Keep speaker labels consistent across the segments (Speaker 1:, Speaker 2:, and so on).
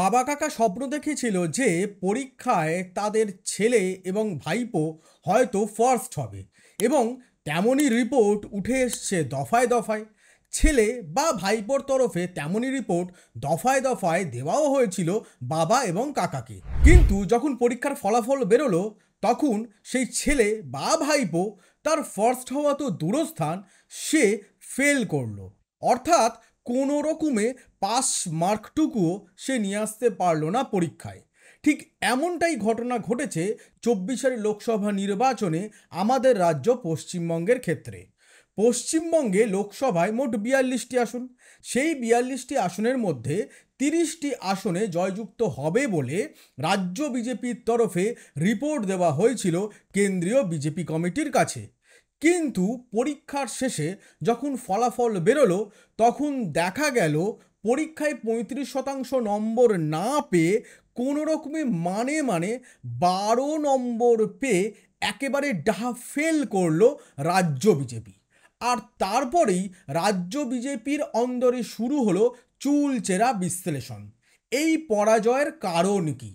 Speaker 1: বাবা কাকা স্বপ্ন দেখেছিল যে পরীক্ষায় তাদের ছেলে এবং ভাইপো হয়তো ফার্স্ট হবে এবং তেমনই রিপোর্ট উঠে এসছে দফায় দফায় ছেলে বা ভাইপোর তরফে তেমনই রিপোর্ট দফায় দফায় দেওয়াও হয়েছিল বাবা এবং কাকাকে কিন্তু যখন পরীক্ষার ফলাফল বেরোলো তখন সেই ছেলে বা ভাইপো তার ফার্স্ট হওয়া তো দূরস্থান সে ফেল করলো অর্থাৎ কোনো রকমে পাস মার্কটুকুও সে নিয়ে আসতে পারল না পরীক্ষায় ঠিক এমনটাই ঘটনা ঘটেছে চব্বিশের লোকসভা নির্বাচনে আমাদের রাজ্য পশ্চিমবঙ্গের ক্ষেত্রে পশ্চিমবঙ্গে লোকসভায় মোট বিয়াল্লিশটি আসন সেই বিয়াল্লিশটি আসনের মধ্যে তিরিশটি আসনে জয়যুক্ত হবে বলে রাজ্য বিজেপির তরফে রিপোর্ট দেওয়া হয়েছিল কেন্দ্রীয় বিজেপি কমিটির কাছে কিন্তু পরীক্ষার শেষে যখন ফলাফল বেরোলো তখন দেখা গেল পরীক্ষায় পঁয়ত্রিশ শতাংশ নম্বর না পেয়ে কোনো রকমে মানে মানে বারো নম্বর পেয়ে একেবারে ডাহা ফেল করলো রাজ্য বিজেপি আর তারপরেই রাজ্য বিজেপির অন্দরে শুরু হলো চুলচেরা বিশ্লেষণ এই পরাজয়ের কারণ কি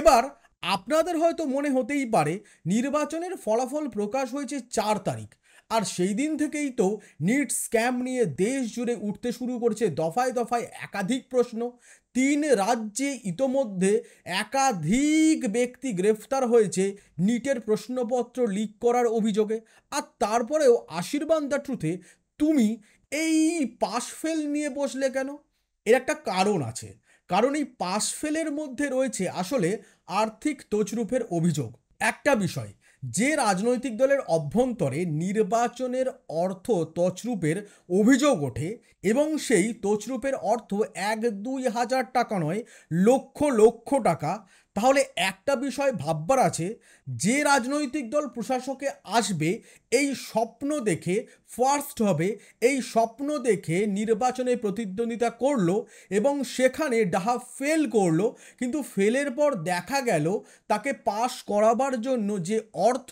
Speaker 1: এবার আপনাদের হয়তো মনে হতেই পারে নির্বাচনের ফলাফল প্রকাশ হয়েছে চার তারিখ আর সেই দিন থেকেই তো নিট স্ক্যাম নিয়ে দেশ জুড়ে উঠতে শুরু করছে দফায় দফায় একাধিক প্রশ্ন তিন রাজ্যে ইতোমধ্যে একাধিক ব্যক্তি গ্রেফতার হয়েছে নিটের প্রশ্নপত্র লিক করার অভিযোগে আর তারপরেও আশীর্বাদ দ্য ট্রুথে তুমি এই পাশফেল নিয়ে বসলে কেন এর একটা কারণ আছে কারণ এই পাশফেলের মধ্যে রয়েছে আসলে আর্থিক তছরূপের অভিযোগ একটা বিষয় যে রাজনৈতিক দলের অভ্যন্তরে নির্বাচনের অর্থ তছরূপের অভিযোগ ওঠে এবং সেই তছরূপের অর্থ এক দুই হাজার টাকা নয় লক্ষ লক্ষ টাকা তাহলে একটা বিষয় ভাববার আছে যে রাজনৈতিক দল প্রশাসকে আসবে এই স্বপ্ন দেখে ফার্স্ট হবে এই স্বপ্ন দেখে নির্বাচনে প্রতিদ্বন্দ্বিতা করল এবং সেখানে ডাহা ফেল করল কিন্তু ফেলের পর দেখা গেল তাকে পাশ করাবার জন্য যে অর্থ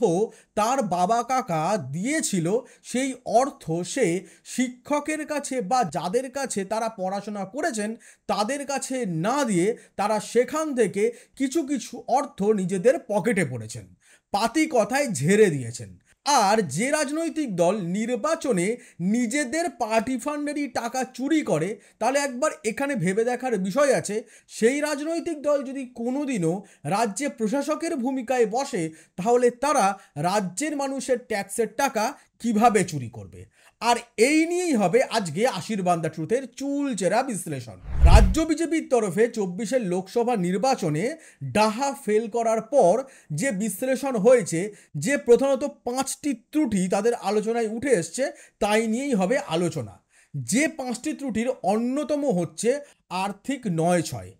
Speaker 1: তার বাবা কাকা দিয়েছিল সেই অর্থ সে শিক্ষকের কাছে বা যাদের কাছে তারা পড়াশোনা করেছেন তাদের কাছে না দিয়ে তারা সেখান থেকে কিছু কিছু কিছু অর্থ নিজেদের পকেটে পড়েছেন পাতি কথায় ঝেড়ে দিয়েছেন আর যে রাজনৈতিক দল নির্বাচনে নিজেদের পার্টি ফান্ডেরই টাকা চুরি করে তাহলে একবার এখানে ভেবে দেখার বিষয় আছে সেই রাজনৈতিক দল যদি কোনোদিনও রাজ্যে প্রশাসকের ভূমিকায় বসে তাহলে তারা রাজ্যের মানুষের ট্যাক্সের টাকা কিভাবে চুরি করবে আর এই নিয়েই হবে আজকে আশীর্বাদ ট্রুথের ট্রুথের চুলচেরা বিশ্লেষণ রাজ্য বিজেপির তরফে চব্বিশের লোকসভা নির্বাচনে ডাহা ফেল করার পর যে বিশ্লেষণ হয়েছে যে প্রধানত পাঁচটি ত্রুটি তাদের আলোচনায় উঠে এসছে তাই নিয়েই হবে আলোচনা যে পাঁচটি ত্রুটির অন্যতম হচ্ছে আর্থিক নয় ছয়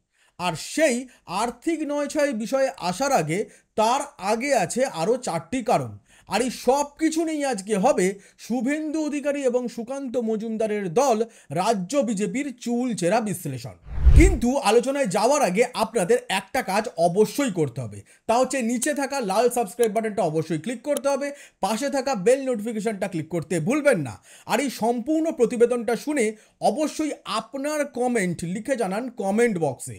Speaker 1: আর সেই আর্থিক নয় ছয় বিষয়ে আসার আগে তার আগে আছে আরও চারটি কারণ আর এই সব কিছু নিয়েই আজকে হবে শুভেন্দু অধিকারী এবং সুকান্ত মজুমদারের দল রাজ্য বিজেপির চুল চেরা বিশ্লেষণ কিন্তু আলোচনায় যাওয়ার আগে আপনাদের একটা কাজ অবশ্যই করতে হবে তা হচ্ছে নিচে থাকা লাল সাবস্ক্রাইব বাটনটা অবশ্যই ক্লিক করতে হবে পাশে থাকা বেল নোটিফিকেশনটা ক্লিক করতে ভুলবেন না আর এই সম্পূর্ণ প্রতিবেদনটা শুনে অবশ্যই আপনার কমেন্ট লিখে জানান কমেন্ট বক্সে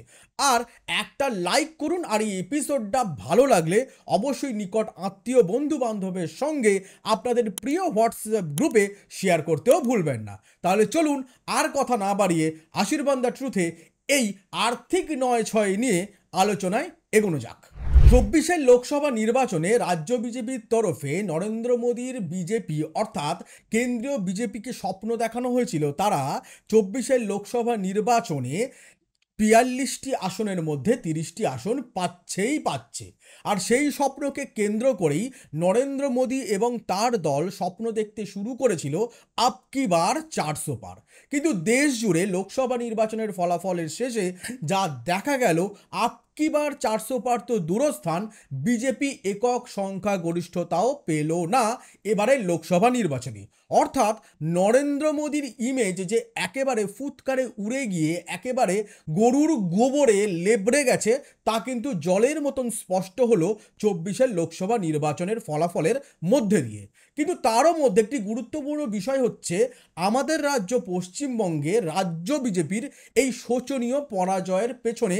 Speaker 1: আর একটা লাইক করুন আর এই এপিসোডটা ভালো লাগলে অবশ্যই নিকট আত্মীয় বন্ধু বান্ধবের সঙ্গে আপনাদের প্রিয় হোয়াটসঅ্যাপ গ্রুপে শেয়ার করতেও ভুলবেন না তাহলে চলুন আর কথা না বাড়িয়ে আশীর্বাদ দ্য ট্রুথে এই আর্থিক নয় ছয় নিয়ে আলোচনায় এগোনো যাক চব্বিশের লোকসভা নির্বাচনে রাজ্য বিজেপির তরফে নরেন্দ্র মোদীর বিজেপি অর্থাৎ কেন্দ্রীয় বিজেপিকে স্বপ্ন দেখানো হয়েছিল তারা চব্বিশের লোকসভা নির্বাচনে বিয়াল্লিশটি আসনের মধ্যে তিরিশটি আসন পাচ্ছেই পাচ্ছে আর সেই স্বপ্নকে কেন্দ্র করেই নরেন্দ্র মোদী এবং তার দল স্বপ্ন দেখতে শুরু করেছিল আপকিবার চারশো পার কিন্তু দেশ জুড়ে লোকসভা নির্বাচনের ফলাফলের শেষে যা দেখা গেল আপ কিবার চারশো পার তো দূরস্থান বিজেপি একক সংখ্যাগরিষ্ঠতাও পেল না এবারে লোকসভা নির্বাচনে অর্থাৎ নরেন্দ্র মোদীর ইমেজ যে একেবারে ফুৎকারে উড়ে গিয়ে একেবারে গরুর গোবরে লেবড়ে গেছে তা কিন্তু জলের মতন স্পষ্ট হলো চব্বিশের লোকসভা নির্বাচনের ফলাফলের মধ্যে দিয়ে কিন্তু তারও মধ্যে একটি গুরুত্বপূর্ণ বিষয় হচ্ছে আমাদের রাজ্য পশ্চিমবঙ্গে রাজ্য বিজেপির এই শোচনীয় পরাজয়ের পেছনে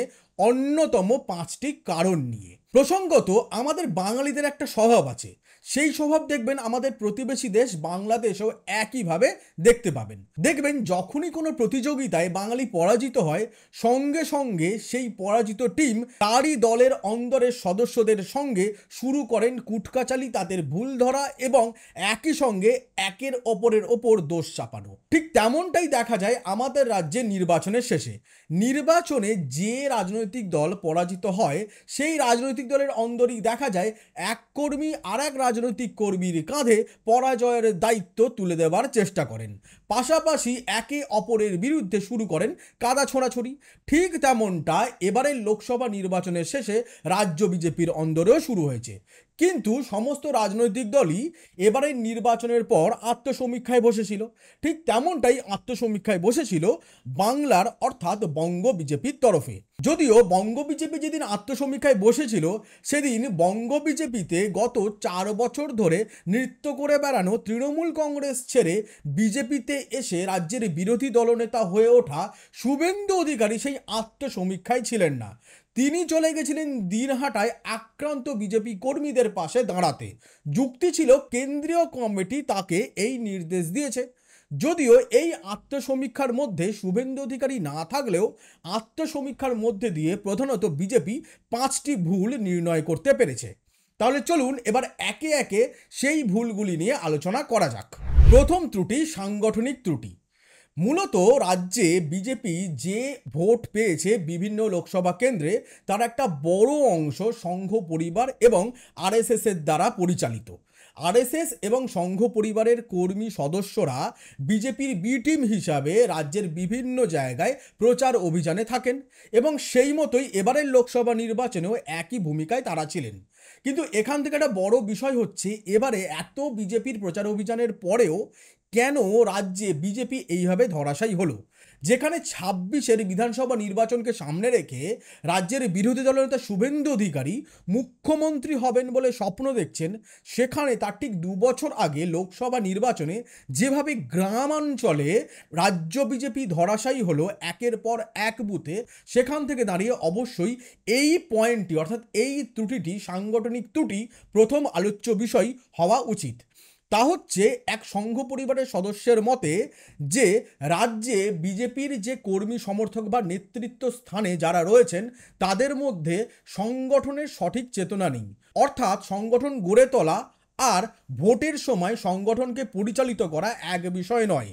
Speaker 1: অন্যতম পাঁচটি কারণ নিয়ে প্রসঙ্গত আমাদের বাঙালিদের একটা স্বভাব আছে সেই স্বভাব দেখবেন আমাদের প্রতিবেশী দেশ বাংলাদেশও একইভাবে দেখতে পাবেন দেখবেন যখনই কোনো প্রতিযোগিতায় বাঙালি পরাজিত হয় সঙ্গে সঙ্গে সেই পরাজিত টিম তারই দলের অন্দরের সদস্যদের সঙ্গে শুরু করেন কুটকাচালি তাদের ভুল ধরা এবং একই সঙ্গে একের ওপরের ওপর দোষ চাপানো ঠিক তেমনটাই দেখা যায় আমাদের রাজ্যে নির্বাচনের শেষে নির্বাচনে যে রাজনৈতিক দল পরাজিত হয় সেই রাজনৈতিক দলের অন্দরেই দেখা যায় এক কর্মী আর এক রাজনৈতিক কর্মীর কাঁধে পরাজয়ের দায়িত্ব তুলে দেওয়ার চেষ্টা করেন পাশাপাশি একে অপরের বিরুদ্ধে শুরু করেন কাদা ছোড়াছড়ি ঠিক তেমনটা এবারের লোকসভা নির্বাচনের শেষে রাজ্য বিজেপির অন্দরেও শুরু হয়েছে কিন্তু সমস্ত রাজনৈতিক দলই এবারের নির্বাচনের পর আত্মসমীক্ষায় বসেছিল ঠিক তেমনটাই আত্মসমীক্ষায় বসেছিল বাংলার অর্থাৎ বঙ্গ বিজেপির তরফে যদিও বঙ্গ বিজেপি যেদিন আত্মসমীক্ষায় বসেছিল সেদিন বঙ্গ বিজেপিতে গত চার বছর ধরে নৃত্য করে বেড়ানো তৃণমূল কংগ্রেস ছেড়ে বিজেপিতে এসে রাজ্যের বিরোধী দলনেতা হয়ে ওঠা শুভেন্দু অধিকারী সেই আত্মসমীক্ষায় ছিলেন না তিনি চলে গেছিলেন দিনহাটায় আক্রান্ত বিজেপি কর্মীদের পাশে দাঁড়াতে যুক্তি ছিল কেন্দ্রীয় কমিটি তাকে এই নির্দেশ দিয়েছে যদিও এই আত্মসমীক্ষার মধ্যে শুভেন্দু অধিকারী না থাকলেও আত্মসমীক্ষার মধ্যে দিয়ে প্রধানত বিজেপি পাঁচটি ভুল নির্ণয় করতে পেরেছে তাহলে চলুন এবার একে একে সেই ভুলগুলি নিয়ে আলোচনা করা যাক প্রথম ত্রুটি সাংগঠনিক ত্রুটি মূলত রাজ্যে বিজেপি যে ভোট পেয়েছে বিভিন্ন লোকসভা কেন্দ্রে তার একটা বড় অংশ সংঘ পরিবার এবং আরএসএসের দ্বারা পরিচালিত আরএসএস এবং সংঘ পরিবারের কর্মী সদস্যরা বিজেপির বি টিম হিসাবে রাজ্যের বিভিন্ন জায়গায় প্রচার অভিযানে থাকেন এবং সেই মতোই এবারের লোকসভা নির্বাচনেও একই ভূমিকায় তারা ছিলেন কিন্তু এখান থেকে একটা বড় বিষয় হচ্ছে এবারে এত বিজেপির প্রচার অভিযানের পরেও কেন রাজ্যে বিজেপি এইভাবে ধরাশায়ী হলো যেখানে ছাব্বিশের বিধানসভা নির্বাচনকে সামনে রেখে রাজ্যের বিরোধী দলের নেতা শুভেন্দু অধিকারী মুখ্যমন্ত্রী হবেন বলে স্বপ্ন দেখছেন সেখানে তার ঠিক দু বছর আগে লোকসভা নির্বাচনে যেভাবে গ্রামাঞ্চলে রাজ্য বিজেপি ধরাশায়ী হলো একের পর এক বুথে সেখান থেকে দাঁড়িয়ে অবশ্যই এই পয়েন্টটি অর্থাৎ এই ত্রুটিটি সাংগঠনিক ত্রুটি প্রথম আলোচ্য বিষয় হওয়া উচিত তা হচ্ছে এক সংঘ পরিবারের সদস্যের মতে যে রাজ্যে বিজেপির যে কর্মী সমর্থক বা নেতৃত্ব স্থানে যারা রয়েছেন তাদের মধ্যে সংগঠনের সঠিক চেতনা নেই অর্থাৎ সংগঠন গড়ে তোলা আর ভোটের সময় সংগঠনকে পরিচালিত করা এক বিষয় নয়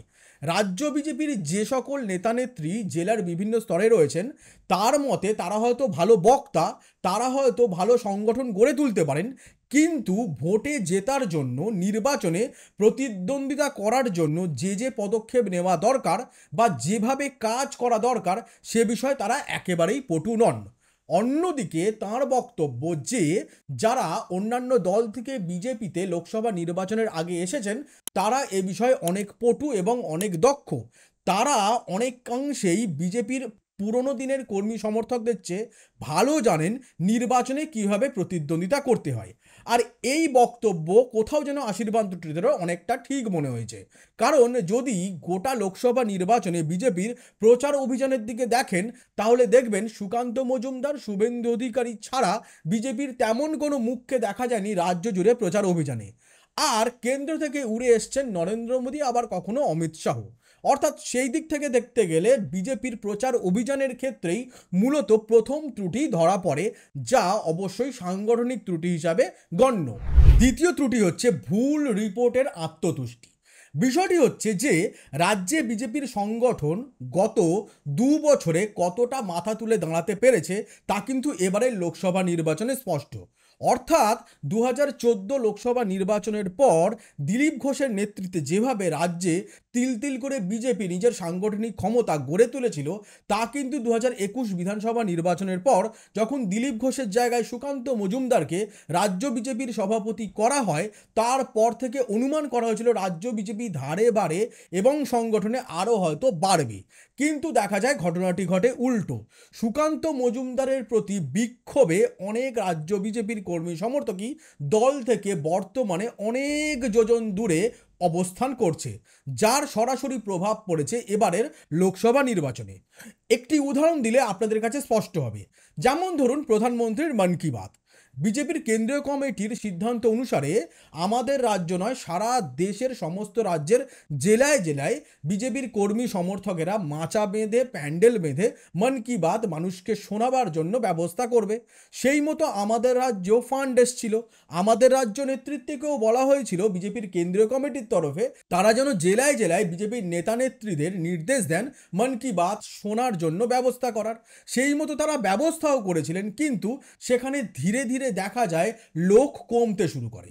Speaker 1: রাজ্য বিজেপির যে সকল নেতানেত্রী জেলার বিভিন্ন স্তরে রয়েছেন তার মতে তারা হয়তো ভালো বক্তা তারা হয়তো ভালো সংগঠন গড়ে তুলতে পারেন কিন্তু ভোটে জেতার জন্য নির্বাচনে প্রতিদ্বন্দ্বিতা করার জন্য যে যে পদক্ষেপ নেওয়া দরকার বা যেভাবে কাজ করা দরকার সে বিষয়ে তারা একেবারেই পটু নন অন্যদিকে তার বক্তব্য যে যারা অন্যান্য দল থেকে বিজেপিতে লোকসভা নির্বাচনের আগে এসেছেন তারা এ বিষয়ে অনেক পটু এবং অনেক দক্ষ তারা অনেকাংশেই বিজেপির পুরনো দিনের কর্মী সমর্থকদের চেয়ে ভালো জানেন নির্বাচনে কিভাবে প্রতিদ্বন্দ্বিতা করতে হয় আর এই বক্তব্য কোথাও যেন আশীর্বাদ দুটিদেরও অনেকটা ঠিক মনে হয়েছে কারণ যদি গোটা লোকসভা নির্বাচনে বিজেপির প্রচার অভিযানের দিকে দেখেন তাহলে দেখবেন সুকান্ত মজুমদার শুভেন্দু অধিকারী ছাড়া বিজেপির তেমন কোনো মুখকে দেখা যায়নি রাজ্য জুড়ে প্রচার অভিযানে আর কেন্দ্র থেকে উড়ে এসছেন নরেন্দ্র মোদী আবার কখনো অমিত শাহ অর্থাৎ সেই দিক থেকে দেখতে গেলে বিজেপির প্রচার অভিযানের ক্ষেত্রেই মূলত প্রথম ত্রুটি ধরা পড়ে যা অবশ্যই সাংগঠনিক ত্রুটি হিসাবে গণ্য দ্বিতীয় ত্রুটি হচ্ছে ভুল রিপোর্টের আত্মতুষ্টি বিষয়টি হচ্ছে যে রাজ্যে বিজেপির সংগঠন গত দু বছরে কতটা মাথা তুলে দাঁড়াতে পেরেছে তা কিন্তু এবারের লোকসভা নির্বাচনে স্পষ্ট অর্থাৎ দু লোকসভা নির্বাচনের পর দিলীপ ঘোষের নেতৃত্বে যেভাবে রাজ্যে তিল তিল করে বিজেপি নিজের সাংগঠনিক ক্ষমতা গড়ে তুলেছিল তা কিন্তু দু বিধানসভা নির্বাচনের পর যখন দিলীপ ঘোষের জায়গায় সুকান্ত মজুমদারকে রাজ্য বিজেপির সভাপতি করা হয় তারপর থেকে অনুমান করা হয়েছিল রাজ্য বিজেপি ধারে বাড়ে এবং সংগঠনে আরও হয়তো বাড়বে কিন্তু দেখা যায় ঘটনাটি ঘটে উল্টো সুকান্ত মজুমদারের প্রতি বিক্ষোভে অনেক রাজ্য বিজেপির কর্মী সমর্থকই দল থেকে বর্তমানে অনেক যোজন দূরে অবস্থান করছে যার সরাসরি প্রভাব পড়েছে এবারের লোকসভা নির্বাচনে একটি উদাহরণ দিলে আপনাদের কাছে স্পষ্ট হবে যেমন ধরুন প্রধানমন্ত্রীর মন কি বাত বিজেপির কেন্দ্রীয় কমিটির সিদ্ধান্ত অনুসারে আমাদের রাজ্য নয় সারা দেশের সমস্ত রাজ্যের জেলায় জেলায় বিজেপির কর্মী সমর্থকেরা মাচা বেঁধে প্যান্ডেল বেঁধে মন কি বাত মানুষকে শোনাবার জন্য ব্যবস্থা করবে সেই মতো আমাদের রাজ্য ফান্ড এসছিল আমাদের রাজ্য নেতৃত্বকেও বলা হয়েছিল বিজেপির কেন্দ্রীয় কমিটির তরফে তারা যেন জেলায় জেলায় বিজেপির নেতা নেত্রীদের নির্দেশ দেন মন কি বাত শোনার জন্য ব্যবস্থা করার সেই মতো তারা ব্যবস্থাও করেছিলেন কিন্তু সেখানে ধীরে ধীরে দেখা যায় লোক কমতে শুরু করে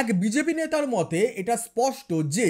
Speaker 1: এক বিজেপি নেতার মতে এটা স্পষ্ট যে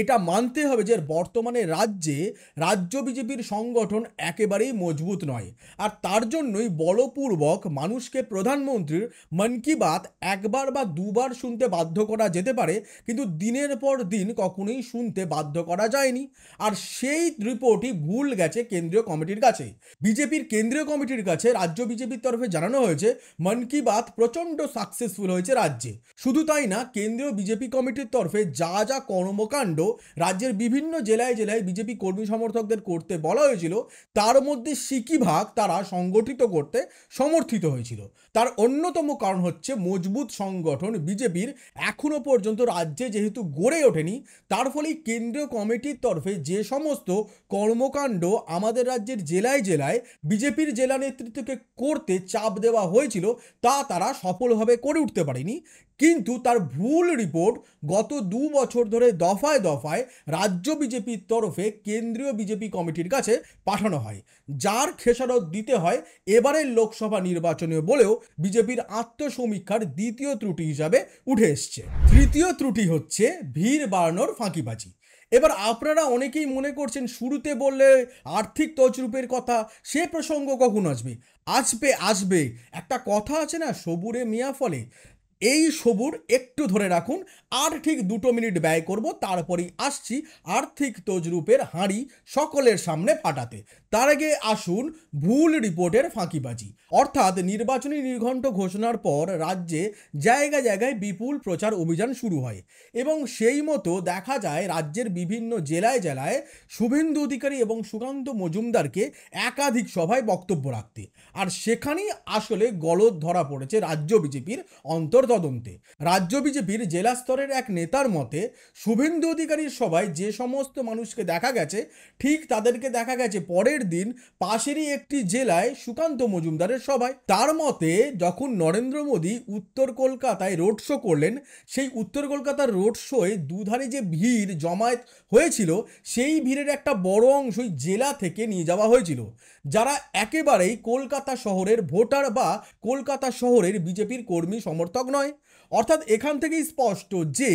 Speaker 1: এটা মানতে হবে যে বর্তমানে রাজ্যে রাজ্য বিজেপির সংগঠন একেবারেই মজবুত নয় আর তার জন্যই বলপূর্বক মানুষকে প্রধানমন্ত্রীর মন কি বাত একবার বা দুবার শুনতে বাধ্য করা যেতে পারে কিন্তু দিনের পর দিন কখনোই শুনতে বাধ্য করা যায়নি আর সেই রিপোর্টই ভুল গেছে কেন্দ্রীয় কমিটির কাছে বিজেপির কেন্দ্রীয় কমিটির কাছে রাজ্য বিজেপির তরফে জানানো হয়েছে মন কি বাত প্রচণ্ড সাকসেসফুল হয়েছে রাজ্যে শুধু তাই না না কেন্দ্রীয় বিজেপি কমিটির তরফে যা যা কর্মকাণ্ড রাজ্যের বিভিন্ন জেলায় জেলায় বিজেপি কর্মী সমর্থকদের করতে বলা হয়েছিল তার মধ্যে সিকি ভাগ তারা সংগঠিত করতে সমর্থিত হয়েছিল তার অন্যতম কারণ হচ্ছে মজবুত সংগঠন বিজেপির এখনও পর্যন্ত রাজ্যে যেহেতু গড়ে ওঠেনি তার ফলেই কেন্দ্রীয় কমিটির তরফে যে সমস্ত কর্মকাণ্ড আমাদের রাজ্যের জেলায় জেলায় বিজেপির জেলা নেতৃত্বকে করতে চাপ দেওয়া হয়েছিল তা তারা সফলভাবে করে উঠতে পারেনি কিন্তু তার ভুল রিপোর্ট গত দু বছর ধরে দফায় দফায় রাজ্য বিজেপির তরফে কেন্দ্রীয় বিজেপি কমিটির কাছে পাঠানো হয় যার খেসারত দিতে হয় এবারের লোকসভা নির্বাচনে বলেও বিজেপির আত্মসমীক্ষার দ্বিতীয় ত্রুটি হিসাবে উঠে এসছে তৃতীয় ত্রুটি হচ্ছে ভিড় বাড়ানোর ফাঁকিবাজি এবার আপনারা অনেকেই মনে করছেন শুরুতে বললে আর্থিক তজরূপের কথা সে প্রসঙ্গ কখন আসবে আসবে আসবে একটা কথা আছে না সবুরে মিয়া ফলে এই সবুর একটু ধরে রাখুন আর ঠিক দুটো মিনিট ব্যয় করব তারপরেই আসছি আর্থিক তজরূপের হাঁড়ি সকলের সামনে ফাটাতে তার আগে আসুন ভুল রিপোর্টের ফাঁকিবাজি অর্থাৎ নির্বাচনী নির্ঘণ্ট ঘোষণার পর রাজ্যে জায়গা জায়গায় বিপুল প্রচার অভিযান শুরু হয় এবং সেই মতো দেখা যায় রাজ্যের বিভিন্ন জেলায় জেলায় শুভেন্দু অধিকারী এবং সুকান্ত মজুমদারকে একাধিক সভায় বক্তব্য রাখতে আর সেখানেই আসলে গলদ ধরা পড়েছে রাজ্য বিজেপির অন্তর্তদন্তে রাজ্য বিজেপির জেলা স্তর দপ্তরের এক নেতার মতে শুভেন্দু অধিকারীর সভায় যে সমস্ত মানুষকে দেখা গেছে ঠিক তাদেরকে দেখা গেছে পরের দিন পাশেরই একটি জেলায় সুকান্ত মজুমদারের সভায় তার মতে যখন নরেন্দ্র মোদী উত্তর কলকাতায় রোড শো করলেন সেই উত্তর কলকাতার রোড শোয়ে দুধারে যে ভিড় জমায়েত হয়েছিল সেই ভিড়ের একটা বড় অংশই জেলা থেকে নিয়ে যাওয়া হয়েছিল যারা একেবারেই কলকাতা শহরের ভোটার বা কলকাতা শহরের বিজেপির কর্মী সমর্থক নয় অর্থাৎ এখান থেকেই স্পষ্ট যে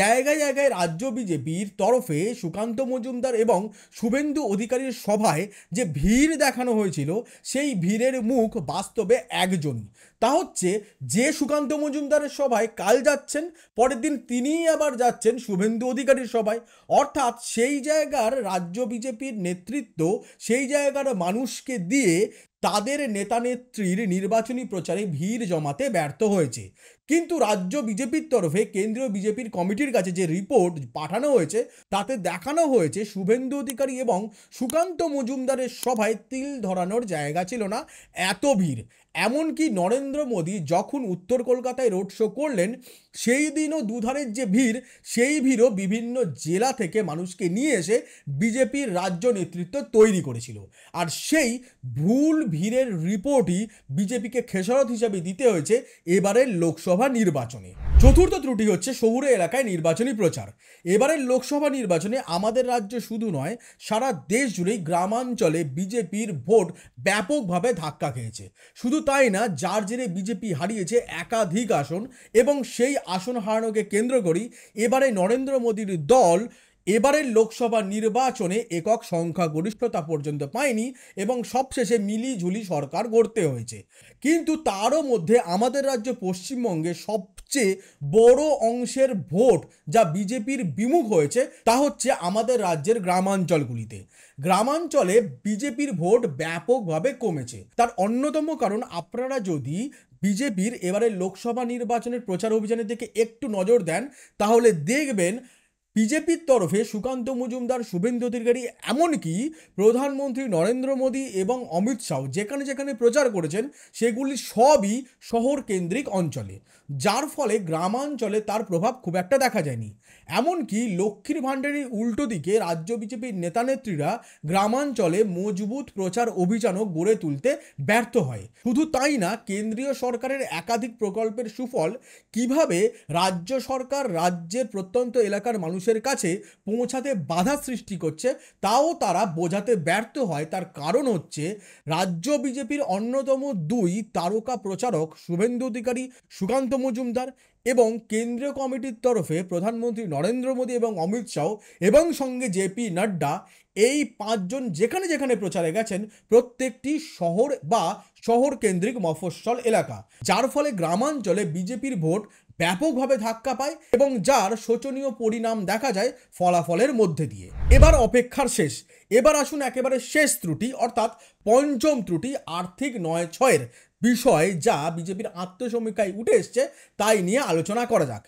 Speaker 1: জায়গায় জায়গায় রাজ্য বিজেপির তরফে সুকান্ত মজুমদার এবং শুভেন্দু অধিকারীর সভায় যে ভিড় দেখানো হয়েছিল সেই ভিড়ের মুখ বাস্তবে একজনই তা হচ্ছে যে সুকান্ত মজুমদারের সভায় কাল যাচ্ছেন পরের দিন তিনিই আবার যাচ্ছেন শুভেন্দু অধিকারীর সভায় অর্থাৎ সেই জায়গার রাজ্য বিজেপির নেতৃত্ব সেই জায়গার মানুষকে দিয়ে তাদের নেতানেত্রীর নির্বাচনী প্রচারে ভিড় জমাতে ব্যর্থ হয়েছে কিন্তু রাজ্য বিজেপির তরফে কেন্দ্রীয় বিজেপির কমিটির কাছে যে রিপোর্ট পাঠানো হয়েছে তাতে দেখানো হয়েছে শুভেন্দু অধিকারী এবং সুকান্ত মজুমদারের সভায় তিল ধরানোর জায়গা ছিল না এত ভিড় এমনকি নরেন্দ্র মোদী যখন উত্তর কলকাতায় রোড শো করলেন সেই দিনও দুধারের যে ভিড় সেই ভিড়ও বিভিন্ন জেলা থেকে মানুষকে নিয়ে এসে বিজেপির রাজ্য নেতৃত্ব তৈরি করেছিল আর সেই ভুল ভিড়ের রিপোর্টই বিজেপিকে খেসারত হিসাবে দিতে হয়েছে এবারের লোকসভা নির্বাচনে চতুর্থ ত্রুটি হচ্ছে শহুরে এলাকায় নির্বাচনী প্রচার এবারের লোকসভা নির্বাচনে আমাদের রাজ্য শুধু নয় সারা দেশ জুড়েই গ্রামাঞ্চলে বিজেপির ভোট ব্যাপকভাবে ধাক্কা খেয়েছে শুধু তাই না যার জেরে বিজেপি হারিয়েছে একাধিক আসন এবং সেই আসন হারানোকে কেন্দ্র করি এবারে নরেন্দ্র মোদীর দল এবারের লোকসভা নির্বাচনে একক সংখ্যাগরিষ্ঠতা পর্যন্ত পায়নি এবং সবশেষে মিলিঝুলি সরকার গড়তে হয়েছে কিন্তু তারও মধ্যে আমাদের রাজ্য পশ্চিমবঙ্গে সবচেয়ে বড় অংশের ভোট যা বিজেপির বিমুখ হয়েছে তা হচ্ছে আমাদের রাজ্যের গ্রামাঞ্চলগুলিতে গ্রামাঞ্চলে বিজেপির ভোট ব্যাপকভাবে কমেছে তার অন্যতম কারণ আপনারা যদি বিজেপির এবারে লোকসভা নির্বাচনের প্রচার অভিযানের দিকে একটু নজর দেন তাহলে দেখবেন বিজেপির তরফে সুকান্ত মজুমদার শুভেন্দু অধিকারী এমনকি প্রধানমন্ত্রী নরেন্দ্র মোদী এবং অমিত শাহ যেখানে যেখানে প্রচার করেছেন সেগুলি সবই শহর কেন্দ্রিক অঞ্চলে যার ফলে গ্রামাঞ্চলে তার প্রভাব খুব একটা দেখা যায়নি এমনকি লক্ষ্মীর ভাণ্ডারের উল্টো দিকে রাজ্য বিজেপির নেতানেত্রীরা গ্রামাঞ্চলে মজবুত প্রচার অভিযানও গড়ে তুলতে ব্যর্থ হয় শুধু তাই না কেন্দ্রীয় সরকারের একাধিক প্রকল্পের সুফল কিভাবে রাজ্য সরকার রাজ্যের প্রত্যন্ত এলাকার মানুষ মানুষের কাছে পৌঁছাতে বাধা সৃষ্টি করছে তাও তারা বোঝাতে ব্যর্থ হয় তার কারণ হচ্ছে রাজ্য বিজেপির অন্যতম দুই তারকা প্রচারক শুভেন্দু অধিকারী সুকান্ত মজুমদার এবং কেন্দ্রীয় কমিটির তরফে প্রধানমন্ত্রী নরেন্দ্র মোদী এবং অমিত শাহ এবং সঙ্গে জেপি নাড্ডা এই পাঁচজন যেখানে যেখানে প্রচারে গেছেন প্রত্যেকটি শহর বা শহর কেন্দ্রিক মফস্বল এলাকা যার ফলে গ্রামাঞ্চলে বিজেপির ভোট ব্যাপকভাবে ধাক্কা পায় এবং যার শোচনীয় পরিণাম দেখা যায় ফলাফলের মধ্যে দিয়ে এবার অপেক্ষার শেষ এবার আসুন একেবারে শেষ ত্রুটি অর্থাৎ পঞ্চম ত্রুটি আর্থিক নয় ছয়ের বিষয় যা বিজেপির আত্মসমীক্ষায় উঠে এসছে তাই নিয়ে আলোচনা করা যাক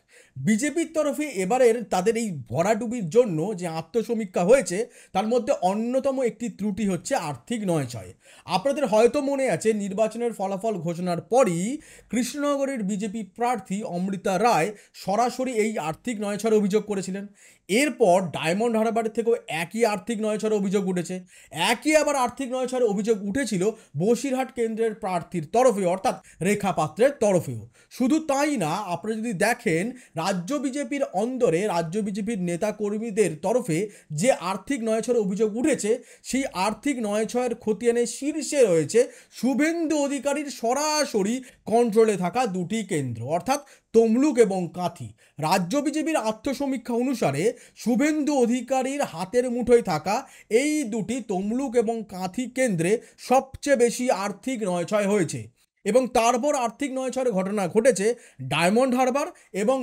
Speaker 1: বিজেপির তরফে এবারের তাদের এই ভরাডুবির জন্য যে আত্মসমীক্ষা হয়েছে তার মধ্যে অন্যতম একটি ত্রুটি হচ্ছে আর্থিক নয় ছয় আপনাদের হয়তো মনে আছে নির্বাচনের ফলাফল ঘোষণার পরই কৃষ্ণনগরের বিজেপি প্রার্থী অমৃতা রায় সরাসরি এই আর্থিক নয় ছয়ের অভিযোগ করেছিলেন এরপর ডায়মন্ড হারবারের থেকেও একই আর্থিক নয় ছয়ের অভিযোগ উঠেছে একই আবার আর্থিক নয় ছয়ের অভিযোগ উঠেছিল বসিরহাট কেন্দ্রের প্রার্থীর তরফে অর্থাৎ রেখা পাত্রের তরফেও শুধু তাই না আপনারা যদি দেখেন রাজ্য বিজেপির অন্দরে রাজ্য বিজেপির নেতা কর্মীদের তরফে যে আর্থিক ছয়ের অভিযোগ উঠেছে সেই আর্থিক নয়ছয়ের খতিয়ানে শীর্ষে রয়েছে শুভেন্দু অধিকারীর সরাসরি কন্ট্রোলে থাকা দুটি কেন্দ্র অর্থাৎ তমলুক এবং কাঁথি রাজ্য বিজেপির আত্মসমীক্ষা অনুসারে শুভেন্দু অধিকারীর হাতের মুঠোয় থাকা এই দুটি তমলুক এবং কাঁথি কেন্দ্রে সবচেয়ে বেশি আর্থিক নয়ছয় হয়েছে এবং তারপর আর্থিক নয়ছয়ের ঘটনা ঘটেছে ডায়মন্ড হারবার এবং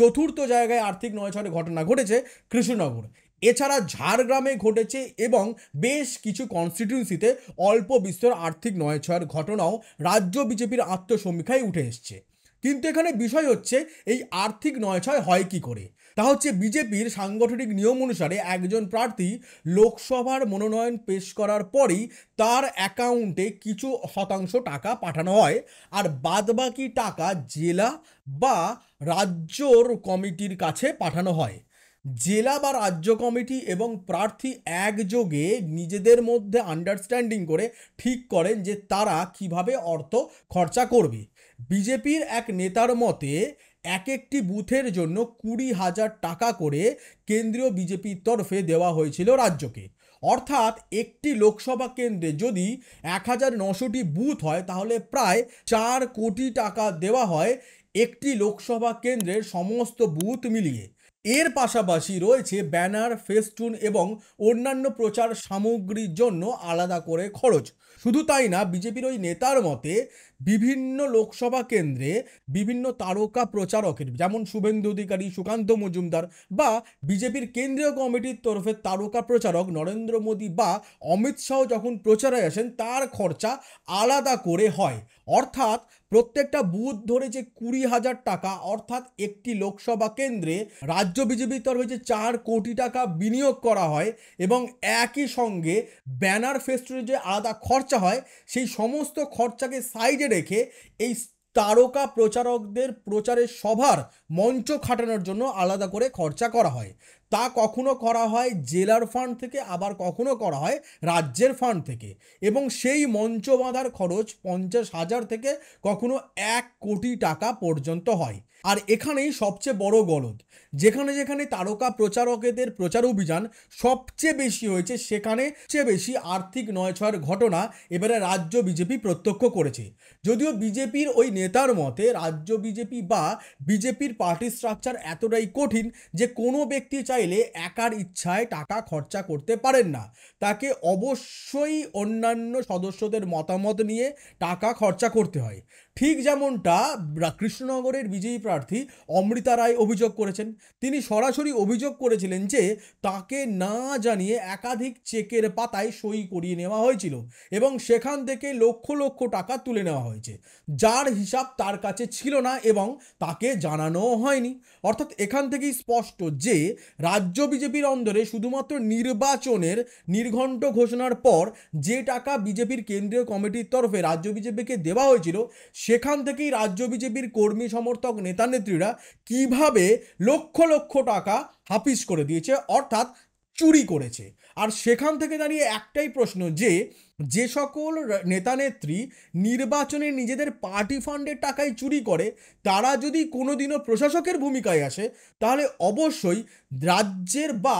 Speaker 1: চতুর্থ জায়গায় আর্থিক নয়ছড়ে ঘটনা ঘটেছে কৃষ্ণনগর এছাড়া ঝাড়গ্রামে ঘটেছে এবং বেশ কিছু কনস্টিটিউন্সিতে অল্প বিস্তর আর্থিক নয়ছয়ের ঘটনাও রাজ্য বিজেপির আত্মসমীক্ষায় উঠে এসছে কিন্তু এখানে বিষয় হচ্ছে এই আর্থিক নয়ছয় হয় কি করে তা হচ্ছে বিজেপির সাংগঠনিক নিয়ম অনুসারে একজন প্রার্থী লোকসভার মনোনয়ন পেশ করার পরেই তার অ্যাকাউন্টে কিছু শতাংশ টাকা পাঠানো হয় আর বাদবাকি টাকা জেলা বা রাজ্যর কমিটির কাছে পাঠানো হয় জেলা বা রাজ্য কমিটি এবং প্রার্থী একযোগে নিজেদের মধ্যে আন্ডারস্ট্যান্ডিং করে ঠিক করেন যে তারা কিভাবে অর্থ খরচা করবে বিজেপির এক নেতার মতে এক একটি বুথের জন্য কুড়ি হাজার টাকা করে কেন্দ্রীয় বিজেপির তরফে দেওয়া হয়েছিল রাজ্যকে অর্থাৎ একটি লোকসভা কেন্দ্রে যদি এক হাজার নশোটি বুথ হয় তাহলে প্রায় চার কোটি টাকা দেওয়া হয় একটি লোকসভা কেন্দ্রের সমস্ত বুথ মিলিয়ে এর পাশাপাশি রয়েছে ব্যানার ফেস্টুন এবং অন্যান্য প্রচার সামগ্রীর জন্য আলাদা করে খরচ শুধু তাই না বিজেপির ওই নেতার মতে বিভিন্ন লোকসভা কেন্দ্রে বিভিন্ন তারকা প্রচারকের যেমন শুভেন্দু অধিকারী সুকান্ত মজুমদার বা বিজেপির কেন্দ্রীয় কমিটির তরফে তারকা প্রচারক নরেন্দ্র মোদী বা অমিত শাহ যখন প্রচারে আসেন তার খরচা আলাদা করে হয় অর্থাৎ প্রত্যেকটা বুথ ধরে যে কুড়ি হাজার টাকা অর্থাৎ একটি লোকসভা কেন্দ্রে রাজ্য বিজেপির তরফে যে চার কোটি টাকা বিনিয়োগ করা হয় এবং একই সঙ্গে ব্যানার ফেস্টুরে যে আলাদা খরচা হয় সেই সমস্ত খরচাকে সাইডে রেখে এই তারকা প্রচারকদের প্রচারের সভার মঞ্চ খাটানোর জন্য আলাদা করে খরচা করা হয় তা কখনো করা হয় জেলার ফান্ড থেকে আবার কখনো করা হয় রাজ্যের ফান্ড থেকে এবং সেই মঞ্চ বাঁধার খরচ পঞ্চাশ হাজার থেকে কখনো এক কোটি টাকা পর্যন্ত হয় আর এখানেই সবচেয়ে বড় গলদ যেখানে যেখানে তারকা প্রচারকেদের প্রচার অভিযান সবচেয়ে বেশি হয়েছে সেখানে সবচেয়ে বেশি আর্থিক নয়ছয়ের ঘটনা এবারে রাজ্য বিজেপি প্রত্যক্ষ করেছে যদিও বিজেপির ওই নেতার মতে রাজ্য বিজেপি বা বিজেপির পার্টি স্ট্রাকচার এতটাই কঠিন যে কোনো ব্যক্তি চাইলে একার ইচ্ছায় টাকা খরচা করতে পারেন না তাকে অবশ্যই অন্যান্য সদস্যদের মতামত নিয়ে টাকা খরচা করতে হয় ঠিক যেমনটা কৃষ্ণনগরের বিজয়ী প্রার্থী অমৃতা রায় অভিযোগ করেছেন তিনি সরাসরি অভিযোগ করেছিলেন যে তাকে না জানিয়ে একাধিক চেকের পাতায় সই করিয়ে নেওয়া হয়েছিল এবং সেখান থেকে লক্ষ লক্ষ টাকা তুলে নেওয়া হয়েছে যার হিসাব তার কাছে ছিল না এবং তাকে জানানোও হয়নি অর্থাৎ এখান থেকেই স্পষ্ট যে রাজ্য বিজেপির অন্দরে শুধুমাত্র নির্বাচনের নির্ঘণ্ট ঘোষণার পর যে টাকা বিজেপির কেন্দ্রীয় কমিটির তরফে রাজ্য বিজেপিকে দেওয়া হয়েছিল সেখান থেকেই রাজ্য বিজেপির কর্মী সমর্থক নেতানেত্রীরা কিভাবে লক্ষ লক্ষ টাকা হাফিজ করে দিয়েছে অর্থাৎ চুরি করেছে আর সেখান থেকে দাঁড়িয়ে একটাই প্রশ্ন যে যে সকল নেতানেত্রী নির্বাচনে নিজেদের পার্টি ফান্ডের টাকায় চুরি করে তারা যদি কোনোদিনও প্রশাসকের ভূমিকায় আসে তাহলে অবশ্যই রাজ্যের বা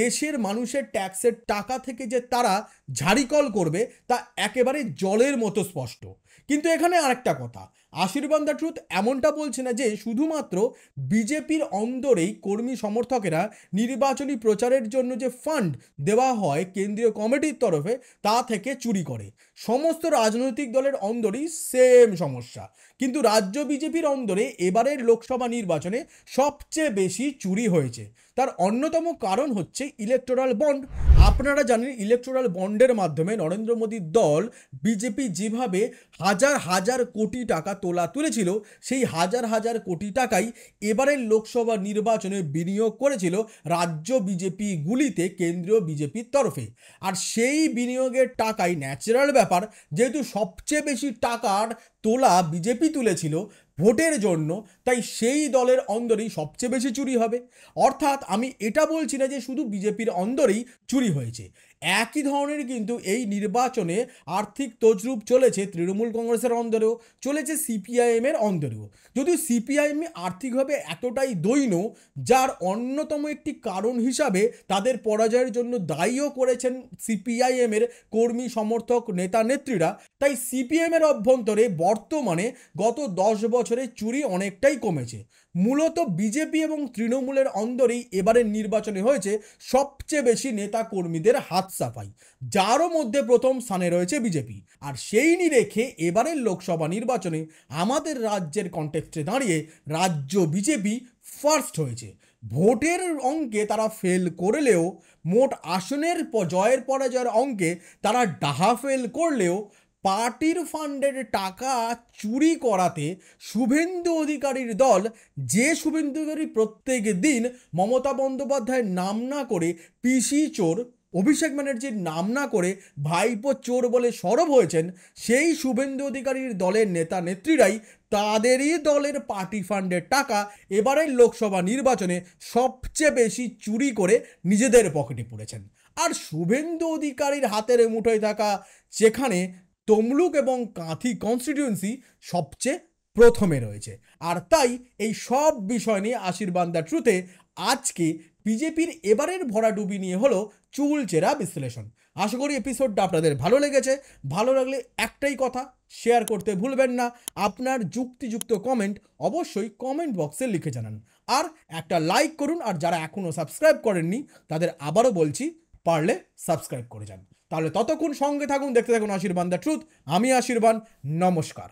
Speaker 1: দেশের মানুষের ট্যাক্সের টাকা থেকে যে তারা ঝাড়িকল করবে তা একেবারে জলের মতো স্পষ্ট কিন্তু এখানে আরেকটা কথা আশীর্বাদ দ্য ট্রুথ এমনটা বলছে না যে শুধুমাত্র বিজেপির অন্দরেই কর্মী সমর্থকেরা নির্বাচনী প্রচারের জন্য যে ফান্ড দেওয়া হয় কেন্দ্রীয় কমিটির তরফে তা থেকে চুরি করে সমস্ত রাজনৈতিক দলের অন্দরেই সেম সমস্যা কিন্তু রাজ্য বিজেপির অন্দরে এবারের লোকসভা নির্বাচনে সবচেয়ে বেশি চুরি হয়েছে তার অন্যতম কারণ হচ্ছে ইলেকট্রাল বন্ড আপনারা জানেন ইলেকট্রাল বন্ডের মাধ্যমে নরেন্দ্র মোদীর দল বিজেপি যেভাবে হাজার হাজার কোটি টাকা তোলা তুলেছিল সেই হাজার হাজার কোটি টাকাই এবারের লোকসভা নির্বাচনে বিনিয়োগ করেছিল রাজ্য বিজেপিগুলিতে কেন্দ্রীয় বিজেপির তরফে আর সেই বিনিয়োগের টাকাই ন্যাচারাল ব্যাপার যেহেতু সবচেয়ে বেশি টাকার তোলা বিজেপি তুলেছিল ভোটের জন্য তাই সেই দলের অন্দরেই সবচেয়ে বেশি চুরি হবে অর্থাৎ আমি এটা বলছি না যে শুধু বিজেপির অন্দরেই চুরি হয়েছে একই ধরনের কিন্তু এই নির্বাচনে আর্থিক তজরুপ চলেছে তৃণমূল কংগ্রেসের অন্দরেও চলেছে সিপিআইএমের অন্দরেও যদিও সিপিআইএম আর্থিকভাবে এতটাই দৈন যার অন্যতম একটি কারণ হিসাবে তাদের পরাজয়ের জন্য দায়ীও করেছেন সিপিআইএমের কর্মী সমর্থক নেতা নেত্রীরা তাই সিপিএমের অভ্যন্তরে বর্তমানে গত দশ বছরে চুরি অনেকটাই কমেছে মূলত বিজেপি এবং তৃণমূলের অন্দরেই এবারের নির্বাচনে হয়েছে সবচেয়ে বেশি নেতা কর্মীদের হাত সাফাই যারও মধ্যে প্রথম স্থানে রয়েছে বিজেপি আর সেই নিরেখে এবারের লোকসভা নির্বাচনে আমাদের রাজ্যের কন্টেক্সটে দাঁড়িয়ে রাজ্য বিজেপি ফার্স্ট হয়েছে ভোটের অঙ্কে তারা ফেল করলেও মোট আসনের জয়ের পরাজয়ের অঙ্কে তারা ডাহা ফেল করলেও পার্টির ফান্ডের টাকা চুরি করাতে শুভেন্দু অধিকারীর দল যে শুভেন্দু অধিকারী প্রত্যেক দিন মমতা বন্দ্যোপাধ্যায়ের নাম না করে পিসি চোর অভিষেক ব্যানার্জির নাম না করে ভাইপো চোর বলে সরব হয়েছেন সেই শুভেন্দু অধিকারীর দলের নেতা নেত্রীরাই তাদেরই দলের পার্টি ফান্ডের টাকা এবারের লোকসভা নির্বাচনে সবচেয়ে বেশি চুরি করে নিজেদের পকেটে পড়েছেন আর শুভেন্দু অধিকারীর হাতের মুঠোয় থাকা যেখানে তমলুক এবং কাঁথি কনস্টিটিউয়েন্সি সবচেয়ে প্রথমে রয়েছে আর তাই এই সব বিষয় নিয়ে আশীর্বাদ দ্য ট্রুতে আজকে বিজেপির এবারের ভরাডুবি নিয়ে হলো চুল চেরা বিশ্লেষণ আশা করি এপিসোডটা আপনাদের ভালো লেগেছে ভালো লাগলে একটাই কথা শেয়ার করতে ভুলবেন না আপনার যুক্তিযুক্ত কমেন্ট অবশ্যই কমেন্ট বক্সে লিখে জানান আর একটা লাইক করুন আর যারা এখনও সাবস্ক্রাইব করেননি তাদের আবারও বলছি পারলে সাবস্ক্রাইব করে যান তাহলে ততক্ষণ সঙ্গে থাকুন দেখতে থাকুন আশীর্বাদ দ্য ট্রুথ আমি আশীর্বাদ নমস্কার